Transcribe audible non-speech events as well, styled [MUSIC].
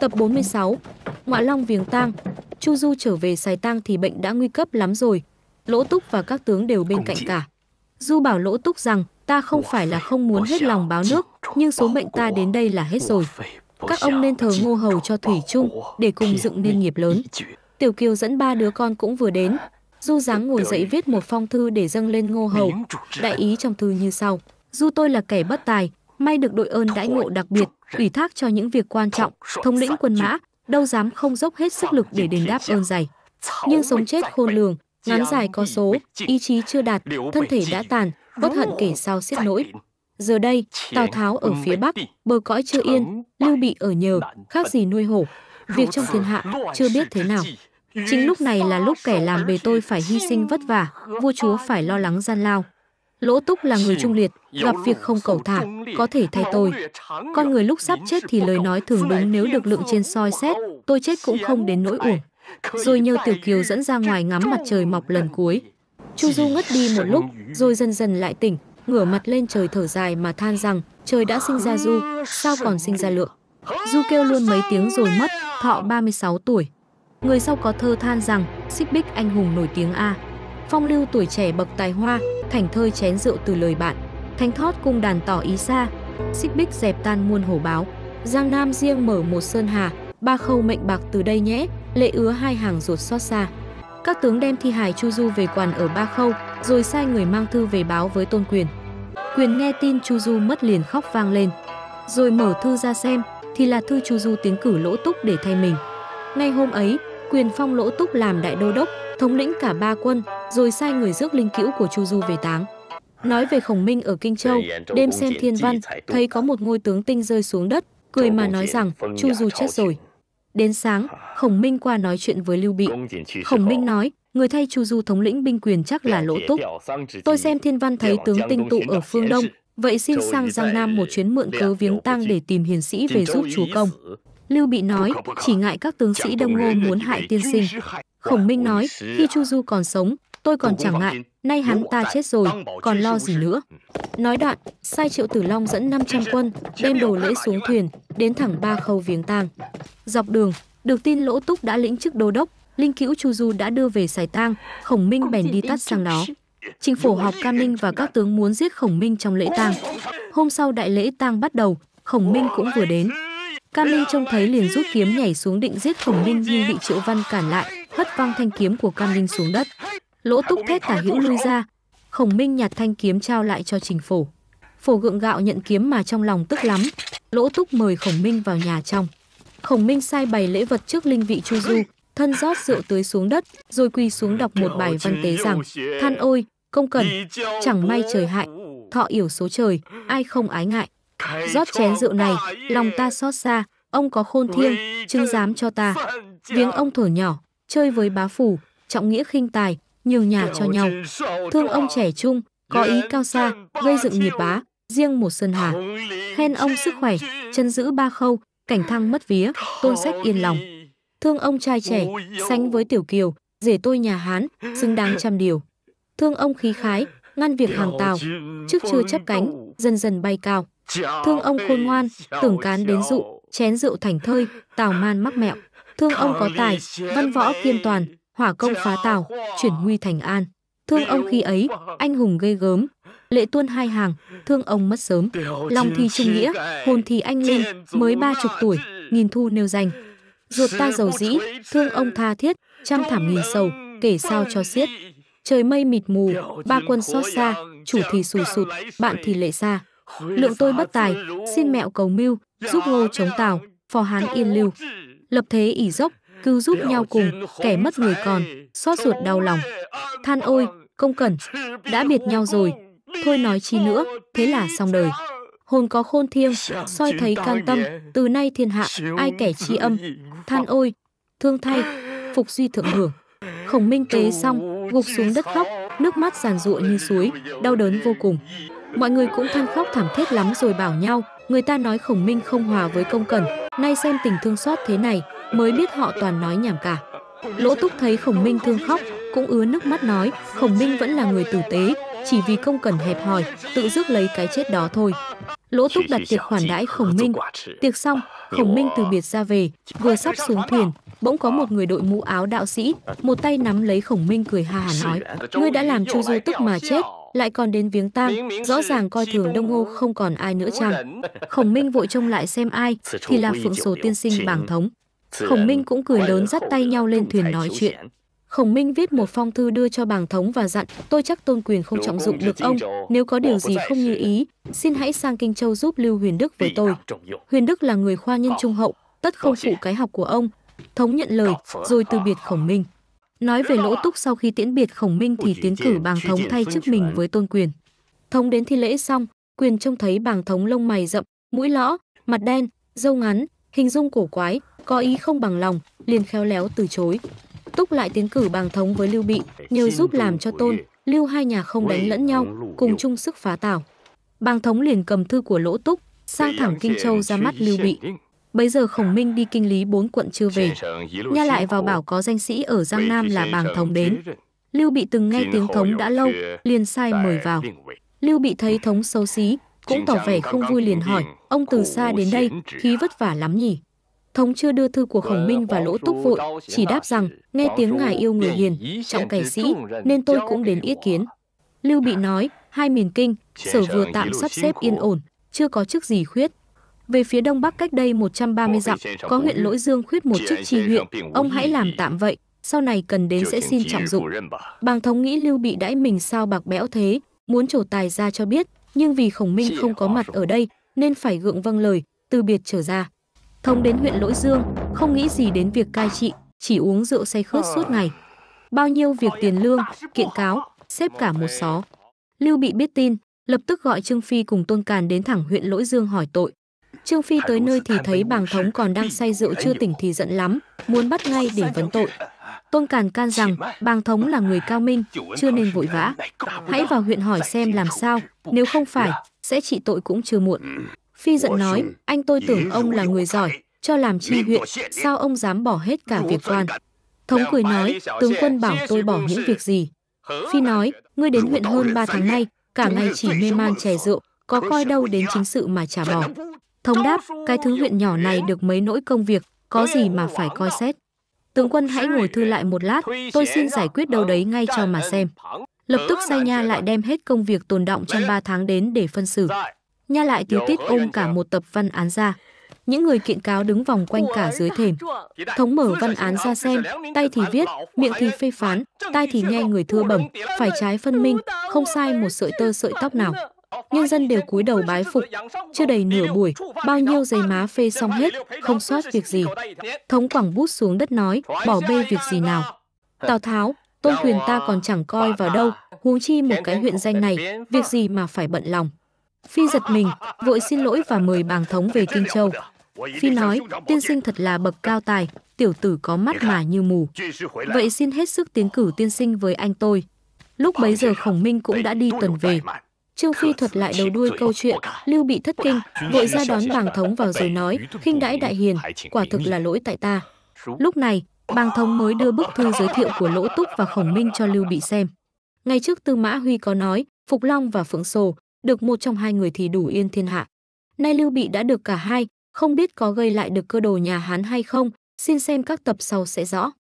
Tập 46. Ngoại Long viếng tang. Chu Du trở về xài Tang thì bệnh đã nguy cấp lắm rồi. Lỗ Túc và các tướng đều bên cạnh cả. Du bảo Lỗ Túc rằng ta không phải là không muốn hết lòng báo nước, nhưng số mệnh ta đến đây là hết rồi. Các ông nên thờ ngô hầu cho Thủy chung để cùng dựng nên nghiệp lớn. Tiểu Kiều dẫn ba đứa con cũng vừa đến. Du dáng ngồi dậy viết một phong thư để dâng lên ngô hầu. Đại ý trong thư như sau. Du tôi là kẻ bất tài, may được đội ơn đãi ngộ đặc biệt, ủy thác cho những việc quan trọng, thống lĩnh quân mã, đâu dám không dốc hết sức lực để đền đáp ơn dày. Nhưng sống chết khôn lường, ngắn dài có số, ý chí chưa đạt, thân thể đã tàn, bất hận kể sao xiết nỗi. Giờ đây, Tào Tháo ở phía Bắc, bờ cõi chưa yên, Lưu Bị ở nhờ, khác gì nuôi hổ. Việc trong thiên hạ, chưa biết thế nào. Chính lúc này là lúc kẻ làm bề tôi phải hy sinh vất vả, vua chúa phải lo lắng gian lao. Lỗ Túc là người trung liệt, gặp việc không cầu thả, có thể thay tôi. Con người lúc sắp chết thì lời nói thường đúng nếu được lượng trên soi xét, tôi chết cũng không đến nỗi uổng. Rồi nhờ Tiểu Kiều dẫn ra ngoài ngắm mặt trời mọc lần cuối. Chu Du ngất đi một lúc, rồi dần dần lại tỉnh, ngửa mặt lên trời thở dài mà than rằng, trời đã sinh ra Du, sao còn sinh ra lượng. Du kêu luôn mấy tiếng rồi mất, thọ 36 tuổi. Người sau có thơ than rằng, xích bích anh hùng nổi tiếng A phong lưu tuổi trẻ bậc tài hoa, thành thơi chén rượu từ lời bạn, thánh thót cung đàn tỏ ý xa, xích bích dẹp tan muôn hổ báo, giang nam riêng mở một sơn hà, ba khâu mệnh bạc từ đây nhé, lệ ứa hai hàng ruột xót xa. Các tướng đem thi hài Chu Du về quan ở Ba Khâu, rồi sai người mang thư về báo với Tôn Quyền. Quyền nghe tin Chu Du mất liền khóc vang lên, rồi mở thư ra xem, thì là thư Chu Du tiến cử lỗ túc để thay mình. Ngay hôm ấy, quyền phong Lỗ Túc làm đại đô đốc, thống lĩnh cả ba quân, rồi sai người rước linh cữu của Chu Du về táng. Nói về Khổng Minh ở Kinh Châu, đêm xem thiên văn, thấy có một ngôi tướng tinh rơi xuống đất, cười mà nói rằng Chu Du chết rồi. Đến sáng, Khổng Minh qua nói chuyện với Lưu Bị. Khổng Minh nói, người thay Chu Du thống lĩnh binh quyền chắc là Lỗ Túc. Tôi xem thiên văn thấy tướng tinh tụ ở phương Đông, vậy xin sang Giang Nam một chuyến mượn cớ viếng tang để tìm hiền sĩ về giúp chúa công. Lưu Bị nói, chỉ ngại các tướng sĩ Đông Ngô muốn hại tiên sinh. Khổng Minh nói, khi Chu Du còn sống, tôi còn chẳng ngại, nay hắn ta chết rồi, còn lo gì nữa. Nói đoạn, sai Triệu Tử Long dẫn 500 quân, đem đồ lễ xuống thuyền, đến thẳng ba khâu viếng tang. Dọc đường, được tin Lỗ Túc đã lĩnh chức đô đốc, linh cữu Chu Du đã đưa về Sài Tang, Khổng Minh bèn đi tắt sang đó. Trình phổ học Cam Ninh và các tướng muốn giết Khổng Minh trong lễ tang. Hôm sau đại lễ tang bắt đầu, Khổng Minh cũng vừa đến. Cam Linh trông thấy liền rút kiếm nhảy xuống định giết Khổng Minh nhưng bị Triệu Văn cản lại, hất văng thanh kiếm của Cam Linh xuống đất. Lỗ Túc thét tả hữu lui ra, Khổng Minh nhặt thanh kiếm trao lại cho Trình Phổ. Phổ gượng gạo nhận kiếm mà trong lòng tức lắm, Lỗ Túc mời Khổng Minh vào nhà trong. Khổng Minh sai bày lễ vật trước linh vị Chu Du, thân rót rượu tưới xuống đất, rồi quỳ xuống đọc một bài văn tế rằng: "Than ôi, công cần, chẳng may trời hại, thọ yểu số trời, ai không ái ngại." Rót chén rượu này, lòng ta xót xa, ông có khôn thiêng, chứng dám cho ta. Viếng ông thở nhỏ, chơi với bá phủ, trọng nghĩa khinh tài, nhường nhà cho nhau. Thương ông trẻ trung, có ý cao xa, gây dựng nghiệp bá, riêng một sơn hà. Khen ông sức khỏe, chân giữ ba khâu, cảnh thăng mất vía, tôn sách yên lòng. Thương ông trai trẻ, sánh với tiểu kiều, rể tôi nhà Hán, xứng đáng trăm điều. Thương ông khí khái, ngăn việc hàng tàu, trước chưa chấp cánh, dần dần bay cao. Thương ông khôn ngoan, tưởng cán đến dụ, chén rượu thành thơi, tào man mắc mẹo. Thương ông có tài, văn võ kiêm toàn, hỏa công phá tào, chuyển nguy thành an. Thương ông khi ấy, anh hùng gây gớm, lệ tuôn hai hàng, thương ông mất sớm. Lòng thì trung nghĩa, hồn thì anh linh, mới ba chục tuổi, nghìn thu nêu danh. Ruột ta giàu dĩ, thương ông tha thiết, trăm thảm nghìn sầu, kể sao cho xiết. Trời mây mịt mù, ba quân xót xa, chủ thì sù sụt, bạn thì lệ xa. Lượng tôi bất tài, xin mẹo cầu mưu, giúp ngô chống tào, phò hán yên lưu. Lập thế ỉ dốc, cứu giúp nhau cùng, kẻ mất người còn, xót ruột đau lòng. Than ôi, công cẩn, đã biệt nhau rồi, thôi nói chi nữa, thế là xong đời. Hồn có khôn thiêng, soi thấy can tâm, từ nay thiên hạ, ai kẻ chi âm. Than ôi, thương thay, phục duy thượng hưởng. Khổng minh tế xong, gục xuống đất khóc, nước mắt giàn ruộng như suối, đau đớn vô cùng. Mọi người cũng than khóc thảm thiết lắm rồi bảo nhau, người ta nói khổng minh không hòa với công cần nay xem tình thương xót thế này, mới biết họ toàn nói nhảm cả. Lỗ túc thấy khổng minh thương khóc, cũng ứa nước mắt nói, khổng minh vẫn là người tử tế, chỉ vì công cần hẹp hòi, tự rước lấy cái chết đó thôi. Lỗ túc đặt tiệc khoản đãi khổng minh, tiệc xong, khổng minh từ biệt ra về, vừa sắp xuống thuyền, bỗng có một người đội mũ áo đạo sĩ, một tay nắm lấy khổng minh cười ha hà nói, ngươi đã làm chu du tức mà chết, lại còn đến viếng tang, rõ ràng coi thường Đông Ngô không còn ai nữa chăng. Khổng Minh vội trông lại xem ai, thì là Phượng Sổ Tiên Sinh bảng thống. Khổng Minh cũng cười lớn dắt tay nhau lên thuyền nói chuyện. Khổng Minh viết một phong thư đưa cho bàng thống và dặn, tôi chắc tôn quyền không trọng dụng được ông, nếu có điều gì không như ý, xin hãy sang Kinh Châu giúp Lưu Huyền Đức với tôi. Huyền Đức là người khoa nhân trung hậu, tất không phụ cái học của ông, thống nhận lời rồi từ biệt Khổng Minh. Nói về lỗ túc sau khi tiễn biệt Khổng Minh thì tiến cử bàng thống thay chức mình với tôn quyền. Thống đến thi lễ xong, quyền trông thấy bàng thống lông mày rậm, mũi lõ, mặt đen, râu ngắn, hình dung cổ quái, có ý không bằng lòng, liền khéo léo từ chối. Túc lại tiến cử bàng thống với Lưu Bị, nhờ giúp làm cho tôn, Lưu hai nhà không đánh lẫn nhau, cùng chung sức phá tảo. Bàng thống liền cầm thư của lỗ túc, sang thẳng Kinh Châu ra mắt Lưu Bị. Bây giờ Khổng Minh đi kinh lý bốn quận chưa về. Nha lại vào bảo có danh sĩ ở Giang Nam là bàng thống đến. Lưu Bị từng nghe tiếng thống đã lâu, liền sai mời vào. Lưu Bị thấy thống xấu xí, cũng tỏ vẻ không vui liền hỏi, ông từ xa đến đây, khí vất vả lắm nhỉ? Thống chưa đưa thư của Khổng Minh và Lỗ Túc vội, chỉ đáp rằng, nghe tiếng ngài yêu người hiền, trọng kẻ sĩ, nên tôi cũng đến ý kiến. Lưu Bị nói, hai miền kinh, sở vừa tạm sắp xếp yên ổn, chưa có chức gì khuyết, về phía đông bắc cách đây 130 dặm, có huyện Lỗi Dương khuyết một chức tri huyện, ông hãy làm tạm vậy, sau này cần đến sẽ xin trọng dụng. Bàng thống nghĩ Lưu Bị đãi mình sao bạc bẽo thế, muốn trổ tài ra cho biết, nhưng vì Khổng Minh không có mặt ở đây nên phải gượng vâng lời, từ biệt trở ra. Thống đến huyện Lỗi Dương, không nghĩ gì đến việc cai trị, chỉ uống rượu say khướt suốt ờ. ngày. Bao nhiêu việc tiền lương, kiện cáo, xếp cả một xó. Lưu Bị biết tin, lập tức gọi Trương Phi cùng Tôn Càn đến thẳng huyện Lỗi Dương hỏi tội. Trương Phi tới nơi thì thấy bàng [LAUGHS] thống còn đang say rượu chưa tỉnh thì giận lắm, muốn bắt ngay để vấn tội. Tôn Càn can rằng bàng thống là người cao minh, chưa nên vội vã. Hãy vào huyện hỏi xem làm sao, nếu không phải, sẽ trị tội cũng chưa muộn. Phi giận nói, anh tôi tưởng ông là người giỏi, cho làm chi huyện, sao ông dám bỏ hết cả việc quan. Thống cười nói, tướng quân bảo tôi bỏ những việc gì. Phi nói, ngươi đến huyện hơn 3 tháng nay, cả ngày chỉ mê man chè rượu, có coi đâu đến chính sự mà trả bỏ thông đáp, cái thứ huyện nhỏ này được mấy nỗi công việc, có gì mà phải coi xét. Tướng quân hãy ngồi thư lại một lát, tôi xin giải quyết đâu đấy ngay cho mà xem. Lập tức Sai Nha lại đem hết công việc tồn động trong 3 tháng đến để phân xử. Nha lại tiếu tít ôm cả một tập văn án ra. Những người kiện cáo đứng vòng quanh cả dưới thềm. Thống mở văn án ra xem, tay thì viết, miệng thì phê phán, tay thì nghe người thưa bẩm, phải trái phân minh, không sai một sợi tơ sợi tóc nào nhân dân đều cúi đầu bái phục. Chưa đầy nửa buổi, bao nhiêu giấy má phê xong hết, không soát việc gì. Thống quẳng bút xuống đất nói, bỏ bê việc gì nào. Tào Tháo, tôn quyền ta à, còn chẳng coi vào đâu, huống chi một cái huyện danh này, việc gì mà phải bận lòng. Phi giật [LAUGHS] mình, vội xin lỗi và mời bàng thống về Kinh Châu. Phi nói, tiên sinh thật là bậc cao tài, tiểu tử có mắt mà như mù. Vậy xin hết sức tiến cử tiên sinh với anh tôi. Lúc bấy giờ Khổng Minh cũng đã đi tuần về, Trương Phi thuật lại đầu đuôi câu chuyện, Lưu bị thất kinh, vội ra đón bàng thống vào rồi nói, khinh đãi đại hiền, quả thực là lỗi tại ta. Lúc này, bàng thống mới đưa bức thư giới thiệu của Lỗ Túc và Khổng Minh cho Lưu bị xem. Ngày trước Tư Mã Huy có nói, Phục Long và Phượng Sồ, được một trong hai người thì đủ yên thiên hạ. Nay Lưu Bị đã được cả hai, không biết có gây lại được cơ đồ nhà Hán hay không, xin xem các tập sau sẽ rõ.